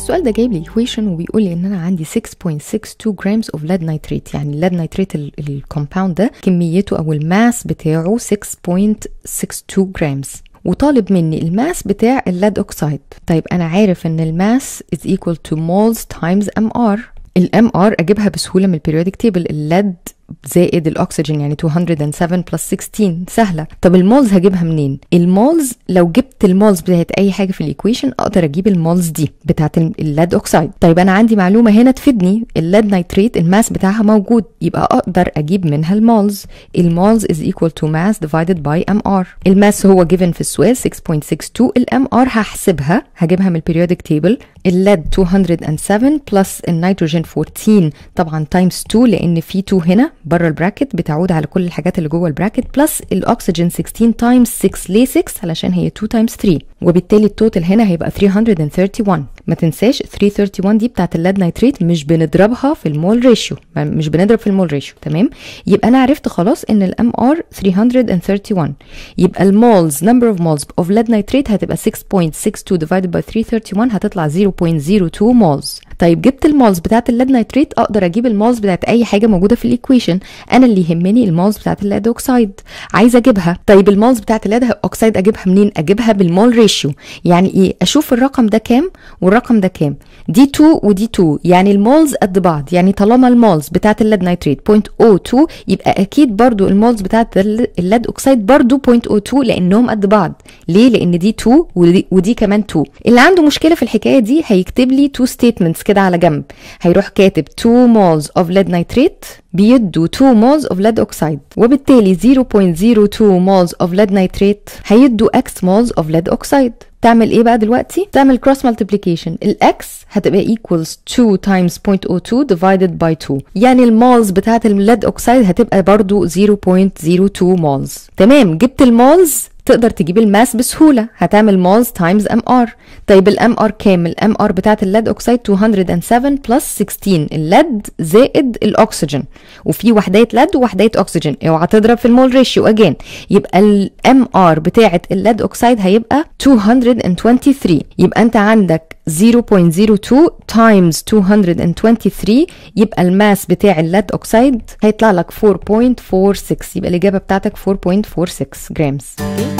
السؤال ده جايب لي ايكويشن وبيقول لي ان انا عندي 6.62 جرامز اوف لاد نايتريت يعني اللاد نايتريت الكومباوند ده كميته او الماس بتاعه 6.62 جرامز وطالب مني الماس بتاع اللاد اوكسايد طيب انا عارف ان الماس is equal to moles times mr الام ار اجيبها بسهوله من البيريودك تيبل اللاد زائد الاكسجين يعني 207 بلس 16 سهله طب المولز هجيبها منين المولز لو جبت المولز بتاعت اي حاجه في الايكويشن اقدر اجيب المولز دي بتاعت اللاد اوكسايد طيب انا عندي معلومه هنا تفيدني اللاد نايتريت الماس بتاعها موجود يبقى اقدر اجيب منها المولز المولز از ايكوال تو ماس ديفايدد باي ام ار الماس هو جيفن في السويس 6.62 الام ار هحسبها هجيبها من البيريودك تيبل اللاد 207 بلس النيتروجين 14 طبعا تايمز 2 لان في 2 هنا بره البراكت بتعود على كل الحاجات اللي جوه البراكت بلس الاكسجين 16 تايمز 6 ليه 6 علشان هي 2 تايمز 3 وبالتالي التوتال هنا هيبقى 331 ما تنساش 331 دي بتاعت اللاد نايتريت مش بنضربها في المول ريشيو مش بنضرب في المول ريشيو تمام يبقى انا عرفت خلاص ان الام ار 331 يبقى المولز نمبر اوف مولز اوف لاد نايتريت هتبقى 6.62 divided by 331 هتطلع 0.02 مولز طيب جبت المولز بتاعت الليد نيتريت اقدر اجيب المولز بتاعت اي حاجه موجوده في الايكويشن انا اللي يهمني المولز بتاعت الليد اوكسايد عايزه اجيبها طيب المولز بتاعت الليد اوكسايد اجيبها منين اجيبها بالمول ريشيو يعني ايه اشوف الرقم ده كام والرقم ده كام دي 2 ودي 2 يعني المولز قد بعض يعني طالما المولز بتاعت الليد نيتريت 0.02 يبقى اكيد برضو المولز بتاعت الليد اوكسايد برضو 0.02 لانهم قد بعض ليه لان دي 2 ودي, ودي كمان 2 اللي عنده مشكله في الحكايه دي هيكتب لي تو ستيتمنتس كده على جنب هيروح كاتب 2 مولز اوف ليد نيتريت بيدوا 2 مولز اوف ليد اوكسايد وبالتالي 0.02 مولز اوف ليد نيتريت هيدوا x مولز اوف ليد اوكسايد تعمل ايه بقى دلوقتي تعمل كروس multiplication الاكس هتبقى equals 2 times 0.02 divided by 2 يعني المولز بتاعه الليد اوكسايد هتبقى برضو 0.02 مولز تمام جبت المولز تقدر تجيب الماس بسهولة هتعمل مولز تايمز ام ار طيب الام ار كام الام ار بتاعة الليد اوكسيد 207 بلس 16 الليد زائد الاكسجين وفي وحداية ليد ووحداية اكسجين اوعى تضرب في المول ريشيو اجين يبقى الام ار بتاعة الليد اوكسيد هيبقى 223 يبقى انت عندك 0.02 تايمز 223 يبقى الماس بتاع الليد اوكسيد هيطلع لك 4.46 يبقى الاجابه بتاعتك 4.46 جرامز okay.